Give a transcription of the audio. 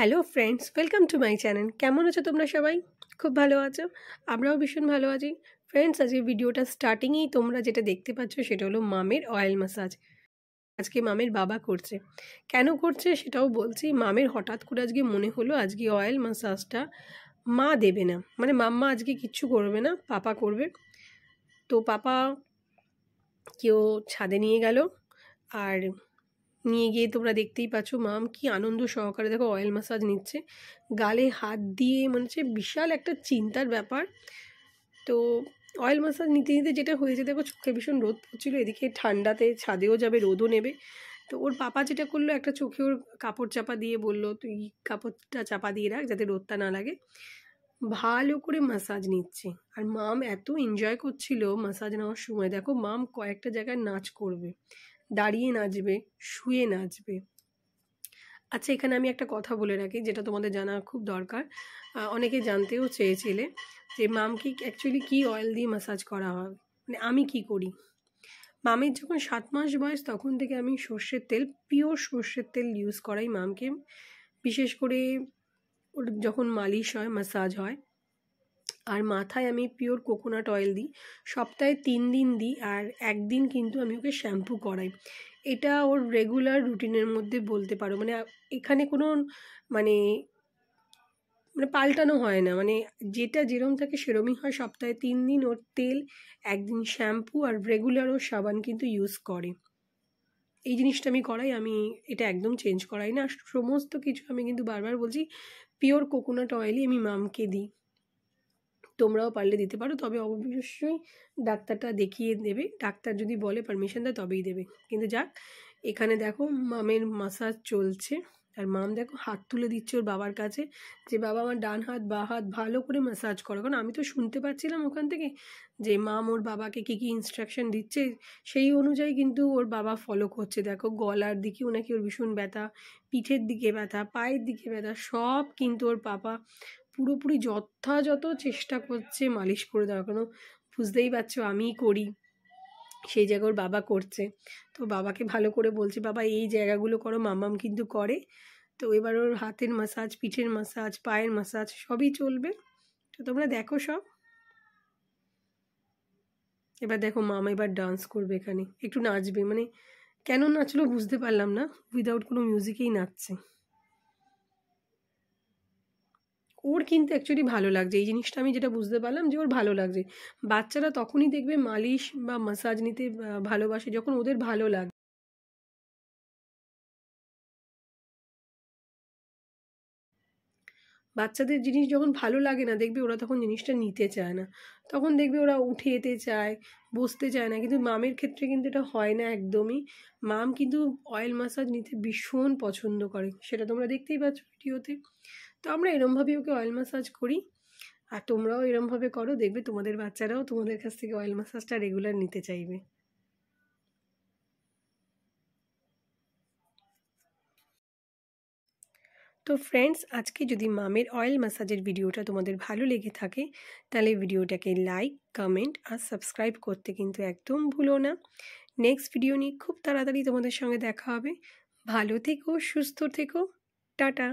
hello friends welcome to my channel কেমন আছো তোমরা সবাই খুব ভালো আছো আমরাও ভীষণ ভালো আছি ফ্রেন্ডস আজকে ভিডিওটা স্টার্টিংয়েই তোমরা যেটা দেখতে পাচ্ছ সেটা হলো মামের অয়েল ম্যাসাজ আজকে মামের বাবা করছে কেন করছে সেটাও বলছি মামের হঠাৎ করে আজকে মনে হলো আজকে অয়েল ম্যাসাজটা মা দেবে না মানে মাম্মা আজকে কিচ্ছু করবে না পাপা করবে তো পাপা কেউ ছাদে নিয়ে গেল আর নিয়ে গিয়ে তোমরা দেখতেই পাচ্ছ মাম কি আনন্দ সহকারে দেখো অয়েল মাসাজ নিচ্ছে গালে হাত দিয়ে মানে হচ্ছে বিশাল একটা চিন্তার ব্যাপার তো অয়েল মাসাজ নিতে নিতে যেটা হয়েছে দেখো চোখে ভীষণ রোদ পড়ছিল এদিকে ঠান্ডাতে ছাদেও যাবে রোদও নেবে তো ওর পাপা যেটা করলো একটা চোখে ওর কাপড় চাপা দিয়ে বলল তুই কাপড়টা চাপা দিয়ে রাখ যাতে রোদটা না লাগে ভালো করে মাসাজ নিচ্ছে আর মাম এত এনজয় করছিল মাসাজ নেওয়ার সময় দেখো মাম কয়েকটা জায়গায় নাচ করবে দাঁড়িয়ে নাচবে শুয়ে নাচবে আচ্ছা এখানে আমি একটা কথা বলে রাখি যেটা তোমাদের জানা খুব দরকার অনেকে জানতেও চেয়েছিলে যে মামকে অ্যাকচুয়ালি কী অয়েল দিয়ে মাসাজ করা হয় মানে আমি কি করি মামের যখন সাত মাস বয়স তখন থেকে আমি সর্ষের তেল পিওর সর্ষের তেল ইউজ করাই মামকে বিশেষ করে ওর যখন মালিশ হয় মাসাজ হয় আর মাথায় আমি পিওর কোকোনাট অয়েল দিই সপ্তাহে তিন দিন দিই আর একদিন কিন্তু আমি ওকে শ্যাম্পু করাই এটা ওর রেগুলার রুটিনের মধ্যে বলতে পারো মানে এখানে কোনো মানে মানে পাল্টানো হয় না মানে যেটা যেরম থাকে সেরমই হয় সপ্তাহে তিন দিন ওর তেল একদিন শ্যাম্পু আর রেগুলার ওর সাবান কিন্তু ইউজ করে এই জিনিসটা আমি করাই আমি এটা একদম চেঞ্জ করাই না সমস্ত কিছু আমি কিন্তু বারবার বলছি পিওর কোকোনাট অয়েলই আমি মামকে দিই তোমরাও পারলে দিতে পারো তবে অবশ্যই ডাক্তারটা দেখিয়ে দেবে ডাক্তার যদি বলে পারমিশন দেয় তবেই দেবে কিন্তু যাক এখানে দেখো মামের মাসাজ চলছে আর মাম দেখো হাত তুলে দিচ্ছে ওর বাবার কাছে যে বাবা আমার ডান হাত বা হাত ভালো করে ম্যাসাজ করো কারণ আমি তো শুনতে পাচ্ছিলাম ওখান থেকে যে মাম ওর বাবাকে কী কী ইনস্ট্রাকশন দিচ্ছে সেই অনুযায়ী কিন্তু ওর বাবা ফলো করছে দেখো গলার দিকেও নাকি ওর ভীষণ ব্যথা পিঠের দিকে ব্যথা পায়ের দিকে ব্যথা সব কিন্তু ওর পাপা পুরোপুরি যথাযথ চেষ্টা করছে মালিশ করে দেওয়া কেন বুঝতেই পারছো আমিই করি সেই জায়গা ওর বাবা করছে তো বাবাকে ভালো করে বলছে বাবা এই জায়গাগুলো করো মামাম কিন্তু করে তো এবার ওর হাতের মাসাজ পিঠের মাসাজ পায়ের মাসাজ সবই চলবে তো তোমরা দেখো সব এবার দেখো মামা এবার ডান্স করবে এখানে একটু নাচবে মানে কেন নাচলো বুঝতে পারলাম না উইদাউট কোনো মিউজিকেই নাচছে ওর কিন্তু অ্যাকচুয়ালি ভালো লাগছে এই জিনিসটা আমি যেটা বুঝতে পারলাম যে ওর ভালো লাগছে বাচ্চারা তখনই দেখবে মালিশ বা মাসাজ নিতে ভালোবাসে যখন ওদের ভালো লাগে বাচ্চাদের জিনিস যখন ভালো লাগে না দেখবে ওরা তখন জিনিসটা নিতে চায় না তখন দেখবে ওরা উঠে যেতে চায় বসতে চায় না কিন্তু মামের ক্ষেত্রে কিন্তু এটা হয় না একদমই মাম কিন্তু অয়েল মাসাজ নিতে ভীষণ পছন্দ করে সেটা তোমরা দেখতেই পাচ্ছ ভিডিওতে তো আমরা এরমভাবেই ওকে অয়েল মাসাজ করি আর তোমরাও এরমভাবে করো দেখবে তোমাদের বাচ্চারাও তোমাদের কাছ থেকে অয়েল মাসাজটা রেগুলার নিতে চাইবে তো ফ্রেন্ডস আজকে যদি মামের অয়েল ম্যাসাজের ভিডিওটা তোমাদের ভালো লেগে থাকে তাহলে ভিডিওটাকে লাইক কমেন্ট আর সাবস্ক্রাইব করতে কিন্তু একদম ভুলো না নেক্সট ভিডিও নিয়ে খুব তাড়াতাড়ি তোমাদের সঙ্গে দেখা হবে ভালো থেকো সুস্থ থেকো টাটা